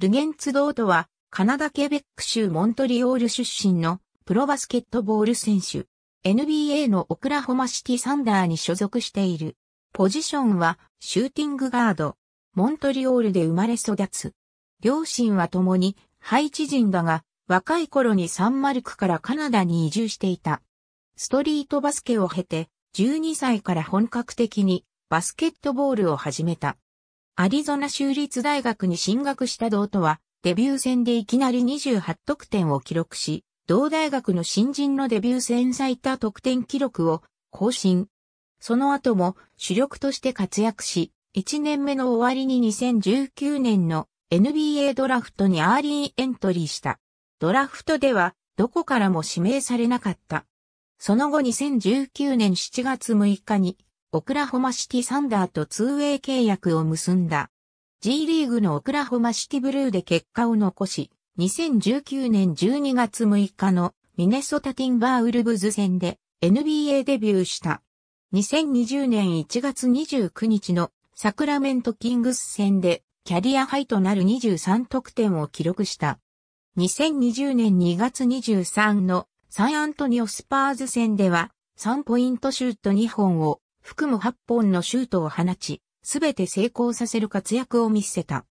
ルゲンツ・ドートは、カナダ・ケベック州モントリオール出身のプロバスケットボール選手。NBA のオクラホマシティ・サンダーに所属している。ポジションはシューティングガード。モントリオールで生まれ育つ。両親は共にハイチ人だが、若い頃にサンマルクからカナダに移住していた。ストリートバスケを経て、12歳から本格的にバスケットボールを始めた。アリゾナ州立大学に進学した道とは、デビュー戦でいきなり28得点を記録し、同大学の新人のデビュー戦最多得点記録を更新。その後も主力として活躍し、1年目の終わりに2019年の NBA ドラフトにアーリーエントリーした。ドラフトではどこからも指名されなかった。その後2019年7月6日にオクラホマシティサンダーとツーウェイ契約を結んだ。G リーグのオクラホマシティブルーで結果を残し、2019年12月6日のミネソタティンバーウルブズ戦で NBA デビューした。2020年1月29日のサクラメントキングス戦でキャリアハイとなる23得点を記録した。2020年2月23のサンアントニオスパーズ戦では3ポイントシュート2本を含む8本のシュートを放ち、すべて成功させる活躍を見せた。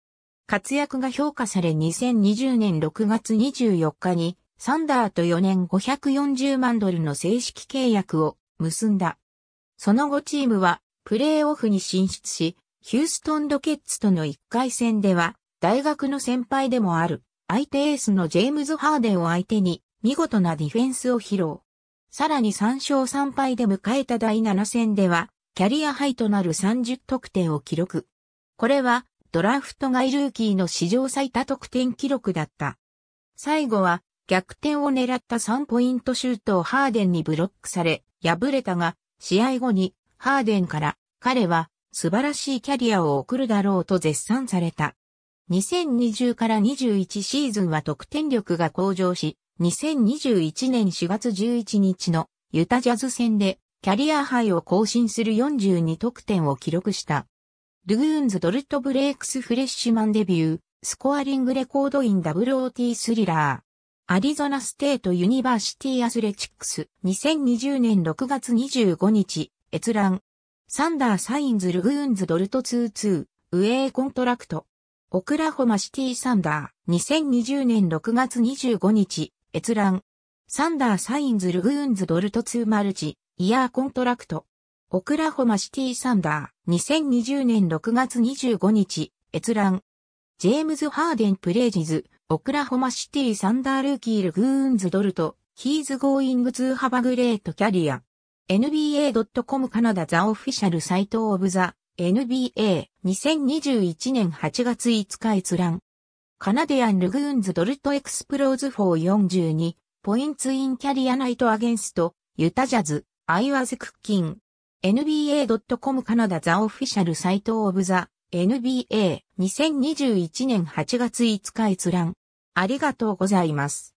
活躍が評価され2020年6月24日に、サンダーと4年540万ドルの正式契約を結んだ。その後チームはプレーオフに進出し、ヒューストンロケッツとの1回戦では、大学の先輩でもある、相手エースのジェームズ・ハーデンを相手に、見事なディフェンスを披露。さらに3勝3敗で迎えた第7戦では、キャリアハイとなる30得点を記録。これは、ドラフト外ルーキーの史上最多得点記録だった。最後は、逆転を狙った3ポイントシュートをハーデンにブロックされ、敗れたが、試合後に、ハーデンから、彼は、素晴らしいキャリアを送るだろうと絶賛された。2020から21シーズンは得点力が向上し、2021年4月11日のユタジャズ戦でキャリアハイを更新する42得点を記録した。ルグーンズ・ドルト・ブレイクス・フレッシュマンデビュー、スコアリングレコードイン WOT スリラー。アリゾナステートユニバーシティアスレチックス2020年6月25日閲覧サンダーサインズルグーンズドルト22ウェイコントラクトオクラホマシティサンダー2020年6月25日閲覧。サンダー・サインズ・ルグーンズ・ドルト2マルチ、イヤーコントラクト。オクラホマシティ・サンダー、2020年6月25日、閲覧。ジェームズ・ハーデン・プレイジズ、オクラホマシティ・サンダー・ルーキー・ルグーンズ・ドルト、ヒーズ・ゴーイング・ツー・ハバ・グレート・キャリア。NBA.com カナダザ・オフィシャルサイト・オブザ・ NBA2021 年8月5日閲覧。カナディアン・ルグーンズ・ドルト・エクスプローズ・フォー42、ポインツ・イン・キャリア・ナイト・アゲンスト、ユタ・ジャズ、アイワーズ・クッキン。NBA.com カナダザオフィシャルサイトオブザ NBA2021 年8月5日閲覧。ありがとうございます。